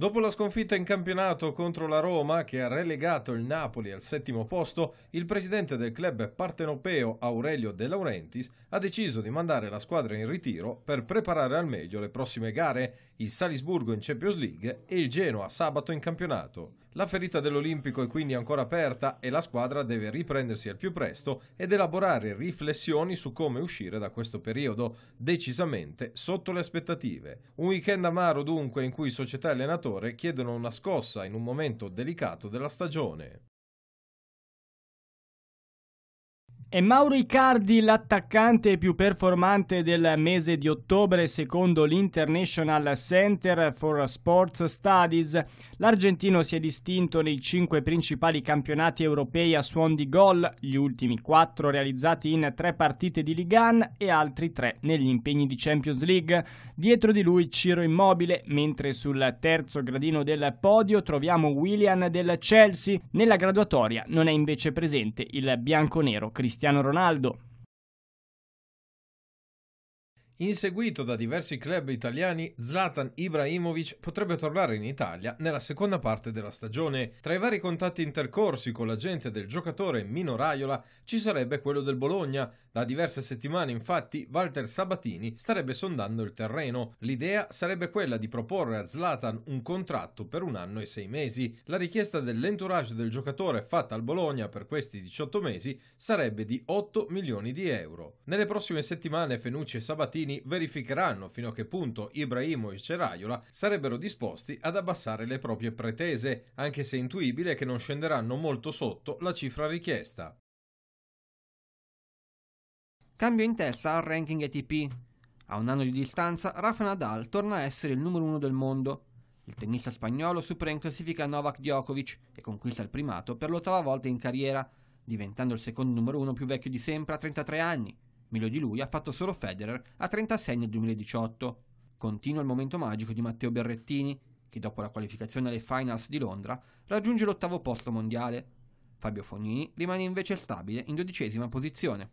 Dopo la sconfitta in campionato contro la Roma, che ha relegato il Napoli al settimo posto, il presidente del club partenopeo Aurelio De Laurentiis ha deciso di mandare la squadra in ritiro per preparare al meglio le prossime gare, il Salisburgo in Champions League e il Genoa sabato in campionato. La ferita dell'Olimpico è quindi ancora aperta e la squadra deve riprendersi al più presto ed elaborare riflessioni su come uscire da questo periodo, decisamente sotto le aspettative. Un weekend amaro dunque in cui società e allenatori calciatore chiedono una scossa in un momento delicato della stagione. È Mauro Icardi l'attaccante più performante del mese di ottobre secondo l'International Center for Sports Studies. L'argentino si è distinto nei cinque principali campionati europei a suon di gol, gli ultimi quattro realizzati in tre partite di Ligan e altri tre negli impegni di Champions League. Dietro di lui Ciro Immobile, mentre sul terzo gradino del podio troviamo William del Chelsea. Nella graduatoria non è invece presente il bianconero Cristiano. Cristiano Ronaldo Inseguito da diversi club italiani, Zlatan Ibrahimovic potrebbe tornare in Italia nella seconda parte della stagione. Tra i vari contatti intercorsi con l'agente del giocatore Mino Raiola ci sarebbe quello del Bologna. Da diverse settimane, infatti, Walter Sabatini starebbe sondando il terreno. L'idea sarebbe quella di proporre a Zlatan un contratto per un anno e sei mesi. La richiesta dell'entourage del giocatore fatta al Bologna per questi 18 mesi sarebbe di 8 milioni di euro. Nelle prossime settimane Fenucci e Sabatini marocchini verificheranno fino a che punto Ibrahimovic e Raiola sarebbero disposti ad abbassare le proprie pretese, anche se è intuibile che non scenderanno molto sotto la cifra richiesta. Cambio in testa al ranking ATP. A un anno di distanza, Rafa Nadal torna a essere il numero uno del mondo. Il tennista spagnolo supera in classifica Novak Djokovic e conquista il primato per l'ottava volta in carriera, diventando il secondo numero uno più vecchio di sempre a 33 anni meglio di lui ha fatto solo Federer a 36 nel 2018. Continua il momento magico di Matteo Berrettini, che dopo la qualificazione alle finals di Londra raggiunge l'ottavo posto mondiale. Fabio Fognini rimane invece stabile in dodicesima posizione.